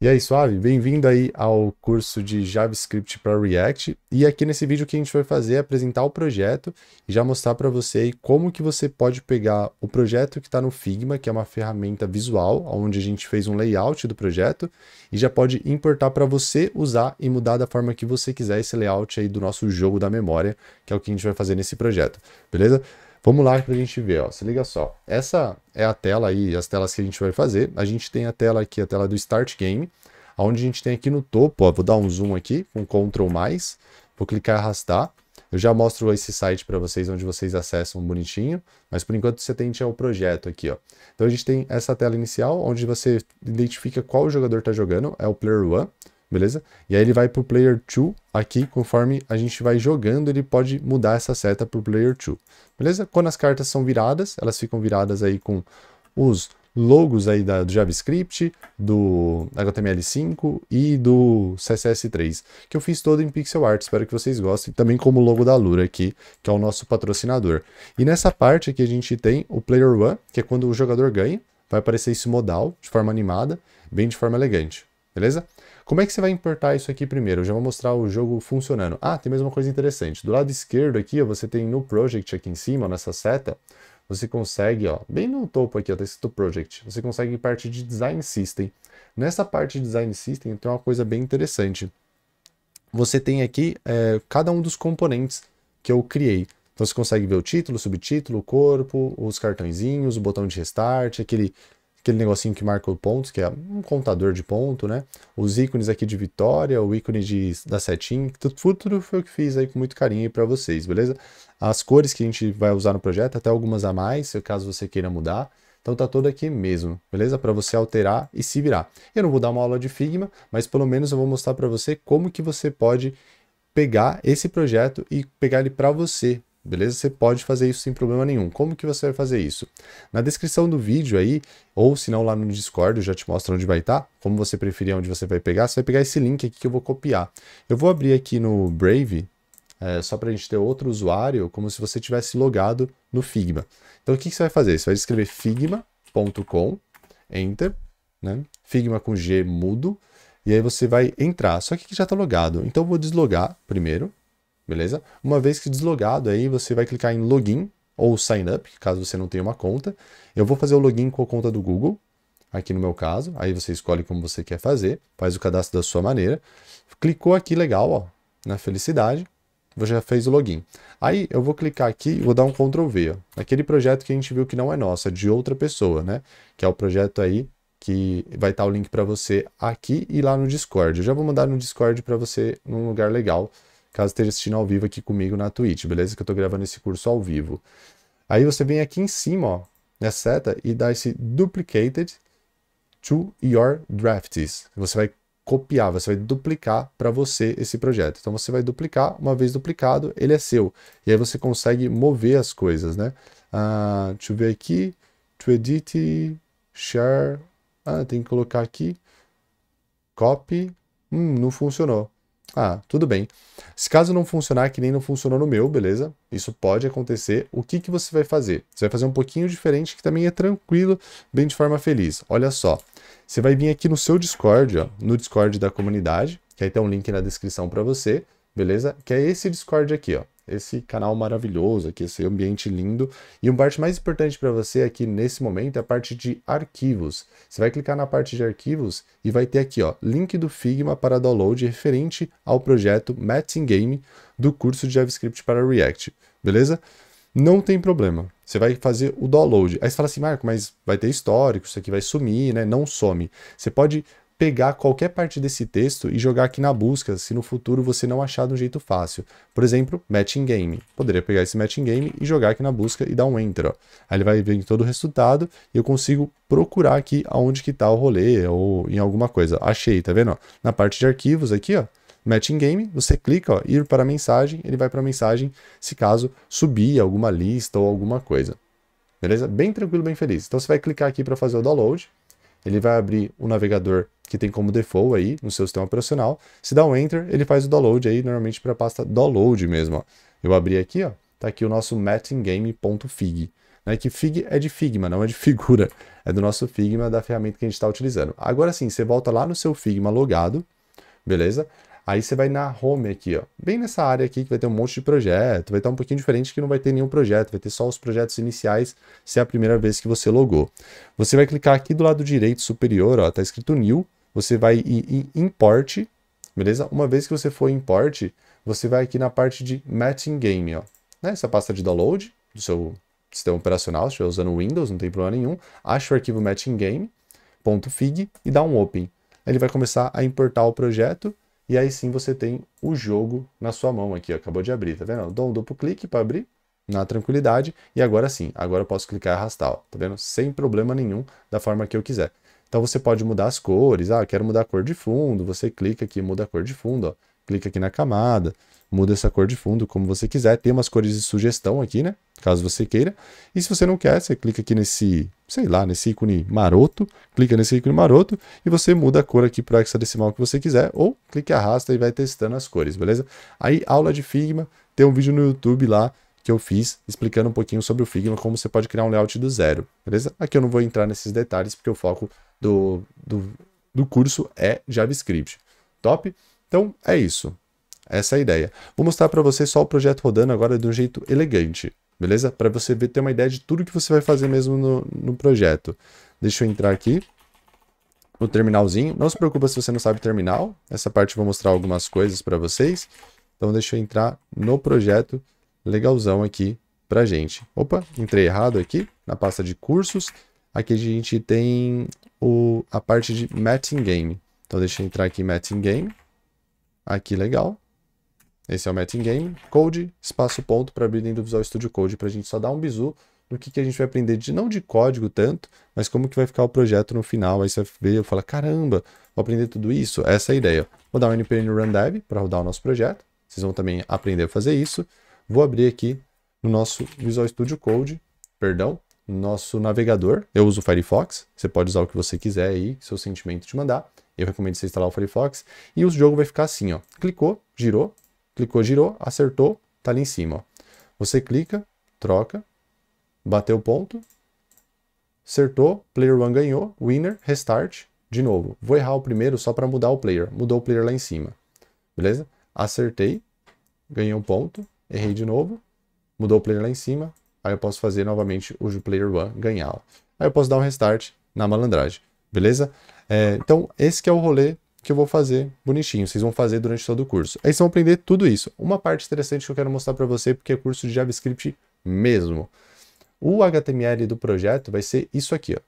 E aí, suave? Bem-vindo aí ao curso de JavaScript para React. E aqui nesse vídeo o que a gente vai fazer é apresentar o projeto e já mostrar para você aí como que você pode pegar o projeto que está no Figma, que é uma ferramenta visual, onde a gente fez um layout do projeto, e já pode importar para você usar e mudar da forma que você quiser esse layout aí do nosso jogo da memória, que é o que a gente vai fazer nesse projeto, beleza? Vamos lá para a gente ver, ó. se liga só. Essa é a tela aí, as telas que a gente vai fazer. A gente tem a tela aqui, a tela do Start Game, onde a gente tem aqui no topo, ó, vou dar um zoom aqui com Ctrl+, mais, vou clicar e arrastar. Eu já mostro esse site para vocês, onde vocês acessam bonitinho, mas por enquanto você tem é o projeto aqui. Ó. Então a gente tem essa tela inicial, onde você identifica qual jogador está jogando, é o Player One beleza? E aí ele vai para o Player 2 aqui, conforme a gente vai jogando, ele pode mudar essa seta para o Player 2, beleza? Quando as cartas são viradas, elas ficam viradas aí com os logos aí da, do JavaScript, do HTML5 e do CSS3, que eu fiz todo em pixel art, espero que vocês gostem, também como o logo da Lura aqui, que é o nosso patrocinador. E nessa parte aqui a gente tem o Player 1, que é quando o jogador ganha, vai aparecer esse modal de forma animada, bem de forma elegante, beleza? Como é que você vai importar isso aqui primeiro? Eu já vou mostrar o jogo funcionando. Ah, tem mais uma coisa interessante. Do lado esquerdo aqui, ó, você tem no Project aqui em cima, nessa seta, você consegue, ó, bem no topo aqui, ó, tá escrito Project. Você consegue parte de Design System. Nessa parte de Design System tem uma coisa bem interessante. Você tem aqui é, cada um dos componentes que eu criei. Então você consegue ver o título, o subtítulo, o corpo, os cartõezinhos, o botão de restart, aquele aquele negocinho que marca pontos, que é um contador de ponto, né? Os ícones aqui de vitória, o ícone de, da setinha, tudo, tudo foi o que fiz aí com muito carinho para vocês, beleza? As cores que a gente vai usar no projeto, até algumas a mais, caso você queira mudar. Então tá todo aqui mesmo, beleza? Para você alterar e se virar. Eu não vou dar uma aula de Figma, mas pelo menos eu vou mostrar para você como que você pode pegar esse projeto e pegar ele para você, beleza? Você pode fazer isso sem problema nenhum. Como que você vai fazer isso? Na descrição do vídeo aí, ou se não lá no Discord, eu já te mostro onde vai estar, tá. como você preferir onde você vai pegar, você vai pegar esse link aqui que eu vou copiar. Eu vou abrir aqui no Brave, é, só para a gente ter outro usuário, como se você tivesse logado no Figma. Então o que, que você vai fazer? Você vai escrever figma.com, enter, né? Figma com G mudo, e aí você vai entrar, só que já está logado. Então eu vou deslogar primeiro, beleza? Uma vez que deslogado, aí você vai clicar em login ou sign up, caso você não tenha uma conta. Eu vou fazer o login com a conta do Google, aqui no meu caso. Aí você escolhe como você quer fazer, faz o cadastro da sua maneira. Clicou aqui, legal, ó, na felicidade. Você já fez o login. Aí eu vou clicar aqui e vou dar um Ctrl V, ó, Aquele projeto que a gente viu que não é nosso, é de outra pessoa, né? Que é o projeto aí que vai estar o link para você aqui e lá no Discord. Eu já vou mandar no Discord para você num lugar legal caso esteja assistindo ao vivo aqui comigo na Twitch, beleza? Que eu estou gravando esse curso ao vivo. Aí você vem aqui em cima, ó, nessa seta, e dá esse duplicated to your drafts. Você vai copiar, você vai duplicar para você esse projeto. Então você vai duplicar, uma vez duplicado, ele é seu. E aí você consegue mover as coisas, né? Ah, deixa eu ver aqui. To edit, share. Ah, tem que colocar aqui. Copy. Hum, não funcionou. Ah, tudo bem. Se caso não funcionar que nem não funcionou no meu, beleza? Isso pode acontecer. O que, que você vai fazer? Você vai fazer um pouquinho diferente, que também é tranquilo, bem de forma feliz. Olha só, você vai vir aqui no seu Discord, ó, no Discord da comunidade, que aí tem um link na descrição para você, beleza? Que é esse Discord aqui, ó esse canal maravilhoso aqui, esse ambiente lindo. E uma parte mais importante para você aqui nesse momento é a parte de arquivos. Você vai clicar na parte de arquivos e vai ter aqui, ó, link do Figma para download referente ao projeto Matin Game do curso de JavaScript para React, beleza? Não tem problema. Você vai fazer o download. Aí você fala assim, Marco, mas vai ter histórico, isso aqui vai sumir, né? Não some. Você pode pegar qualquer parte desse texto e jogar aqui na busca, se no futuro você não achar de um jeito fácil. Por exemplo, matching game. Poderia pegar esse matching game e jogar aqui na busca e dar um enter. Ó. Aí ele vai ver todo o resultado e eu consigo procurar aqui aonde que tá o rolê ou em alguma coisa. Achei, tá vendo? Na parte de arquivos aqui, ó, matching game, você clica, ó, ir para mensagem, ele vai para mensagem, se caso subir alguma lista ou alguma coisa. Beleza? Bem tranquilo, bem feliz. Então você vai clicar aqui para fazer o download. Ele vai abrir o navegador que tem como default aí no seu sistema operacional. Se dá um enter, ele faz o download aí, normalmente para a pasta download mesmo. Ó. Eu abri aqui, ó, tá aqui o nosso mattingame.fig. Né, que fig é de Figma, não é de figura. É do nosso Figma, da ferramenta que a gente está utilizando. Agora sim, você volta lá no seu Figma logado, beleza? Aí você vai na home aqui, ó. Bem nessa área aqui que vai ter um monte de projeto. Vai estar tá um pouquinho diferente que não vai ter nenhum projeto. Vai ter só os projetos iniciais se é a primeira vez que você logou. Você vai clicar aqui do lado direito superior, ó. Tá escrito New você vai em import, beleza? Uma vez que você for em import, você vai aqui na parte de Matching Game, ó. Nessa né? pasta de download do seu sistema operacional, se estiver usando Windows, não tem problema nenhum. Acha o arquivo matchingGame.fig e dá um Open. Ele vai começar a importar o projeto e aí sim você tem o jogo na sua mão aqui, ó. acabou de abrir, tá vendo? Dou um duplo clique para abrir na tranquilidade e agora sim, agora eu posso clicar e arrastar, ó, tá vendo? Sem problema nenhum, da forma que eu quiser. Então você pode mudar as cores. Ah, quero mudar a cor de fundo. Você clica aqui, muda a cor de fundo. Ó. Clica aqui na camada, muda essa cor de fundo como você quiser. Tem umas cores de sugestão aqui, né? Caso você queira. E se você não quer, você clica aqui nesse, sei lá, nesse ícone maroto. Clica nesse ícone maroto e você muda a cor aqui para o hexadecimal que você quiser. Ou clica e arrasta e vai testando as cores, beleza? Aí, aula de Figma. Tem um vídeo no YouTube lá que eu fiz explicando um pouquinho sobre o Figma, como você pode criar um layout do zero, beleza? Aqui eu não vou entrar nesses detalhes, porque o foco do, do, do curso é JavaScript. Top? Então, é isso. Essa é a ideia. Vou mostrar para você só o projeto rodando agora de um jeito elegante, beleza? Para você ver, ter uma ideia de tudo que você vai fazer mesmo no, no projeto. Deixa eu entrar aqui no terminalzinho. Não se preocupa se você não sabe terminal. Essa parte eu vou mostrar algumas coisas para vocês. Então, deixa eu entrar no projeto legalzão aqui pra gente. Opa, entrei errado aqui na pasta de cursos. Aqui a gente tem o, a parte de Matching Game. Então deixa eu entrar aqui em Matching Game. Aqui, ah, legal. Esse é o Matching Game. Code, espaço ponto para abrir dentro do Visual Studio Code para a gente só dar um bizu no que, que a gente vai aprender, de, não de código tanto, mas como que vai ficar o projeto no final. Aí você vai ver e fala, caramba, vou aprender tudo isso. Essa é a ideia. Vou dar um NPN Dev para rodar o nosso projeto. Vocês vão também aprender a fazer isso. Vou abrir aqui no nosso Visual Studio Code, perdão, no nosso navegador. Eu uso o Firefox, você pode usar o que você quiser aí, seu sentimento te mandar. Eu recomendo você instalar o Firefox. E o jogo vai ficar assim, ó. Clicou, girou, clicou, girou, acertou, tá ali em cima, ó. Você clica, troca, bateu o ponto, acertou, player 1 ganhou, winner, restart, de novo. Vou errar o primeiro só para mudar o player. Mudou o player lá em cima. Beleza? Acertei, ganhei um ponto, errei de novo, mudou o player lá em cima, aí eu posso fazer novamente o player 1 ganhar. Aí eu posso dar um restart na malandragem, beleza? É, então, esse que é o rolê que eu vou fazer bonitinho, vocês vão fazer durante todo o curso. Aí vocês vão aprender tudo isso. Uma parte interessante que eu quero mostrar para você, porque é curso de JavaScript mesmo. O HTML do projeto vai ser isso aqui, ó.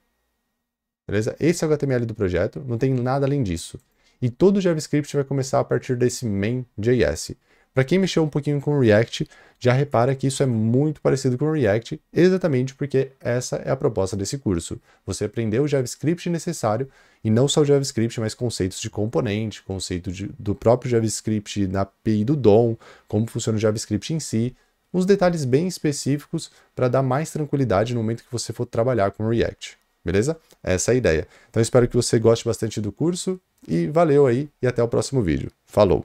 Beleza? Esse é o HTML do projeto, não tem nada além disso. E todo o JavaScript vai começar a partir desse main.js. Para quem mexeu um pouquinho com React, já repara que isso é muito parecido com React, exatamente porque essa é a proposta desse curso. Você aprender o JavaScript necessário, e não só o JavaScript, mas conceitos de componente, conceito de, do próprio JavaScript na API do DOM, como funciona o JavaScript em si, uns detalhes bem específicos para dar mais tranquilidade no momento que você for trabalhar com React. Beleza? Essa é a ideia. Então espero que você goste bastante do curso e valeu aí e até o próximo vídeo. Falou!